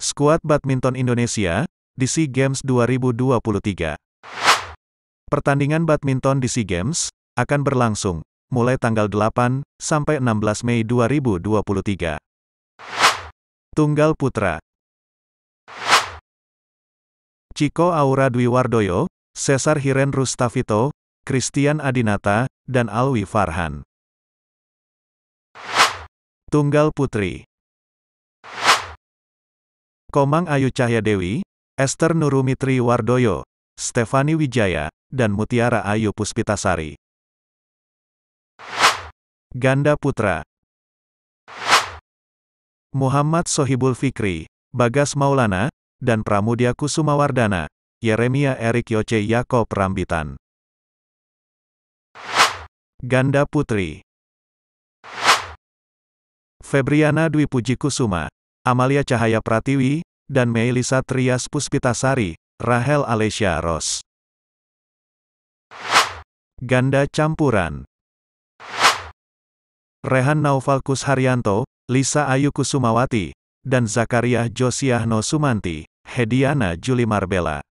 Skuad badminton Indonesia di SEA Games 2023. Pertandingan badminton di SEA Games akan berlangsung mulai tanggal 8 sampai 16 Mei 2023. Tunggal putra. Chico Aura Dwi Wardoyo, Cesar Hiren Rustavito, Christian Adinata, dan Alwi Farhan. Tunggal putri. Komang Ayu Cahya Dewi, Esther Nurumitri Wardoyo, Stefani Wijaya, dan Mutiara Ayu Puspitasari. Ganda Putra Muhammad Sohibul Fikri, Bagas Maulana, dan Pramudia Kusumawardana, Yeremia Erik Yoce Yakob Rambitan. Ganda Putri Febriana Dwi Puji Kusuma, Amalia Cahaya Pratiwi, dan Melisa Trias Puspitasari, Rahel Alesia Ros. Ganda campuran Rehan Naufalkus Haryanto, Lisa Ayu Kusumawati, dan Zakaria Josiahno Sumanti, Hediana Juli Marbella.